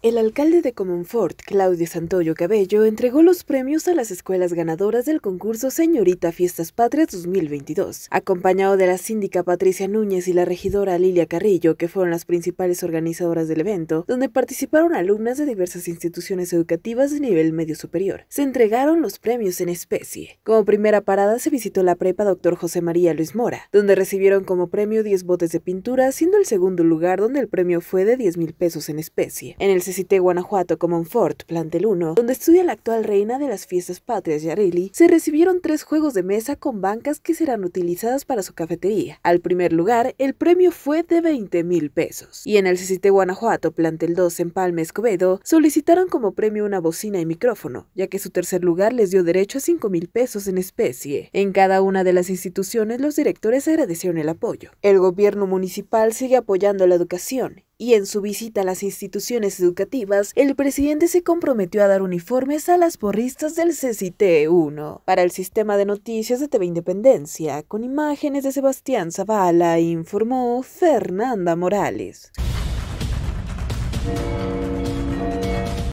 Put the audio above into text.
El alcalde de Comonfort, Claudia Santoyo Cabello, entregó los premios a las escuelas ganadoras del concurso Señorita Fiestas Patrias 2022, acompañado de la síndica Patricia Núñez y la regidora Lilia Carrillo, que fueron las principales organizadoras del evento, donde participaron alumnas de diversas instituciones educativas de nivel medio superior. Se entregaron los premios en especie. Como primera parada se visitó la prepa Dr. José María Luis Mora, donde recibieron como premio 10 botes de pintura, siendo el segundo lugar donde el premio fue de 10 mil pesos en especie. En el CCT Guanajuato Comonfort, plantel 1, donde estudia la actual reina de las fiestas patrias Yareli, se recibieron tres juegos de mesa con bancas que serán utilizadas para su cafetería. Al primer lugar, el premio fue de 20 mil pesos. Y en el CCT Guanajuato, plantel 2 en Palme Escobedo, solicitaron como premio una bocina y micrófono, ya que su tercer lugar les dio derecho a 5 mil pesos en especie. En cada una de las instituciones, los directores agradecieron el apoyo. El gobierno municipal sigue apoyando la educación y en su visita a las instituciones educativas, el presidente se comprometió a dar uniformes a las borristas del CCT1 para el sistema de noticias de TV Independencia, con imágenes de Sebastián Zavala, informó Fernanda Morales.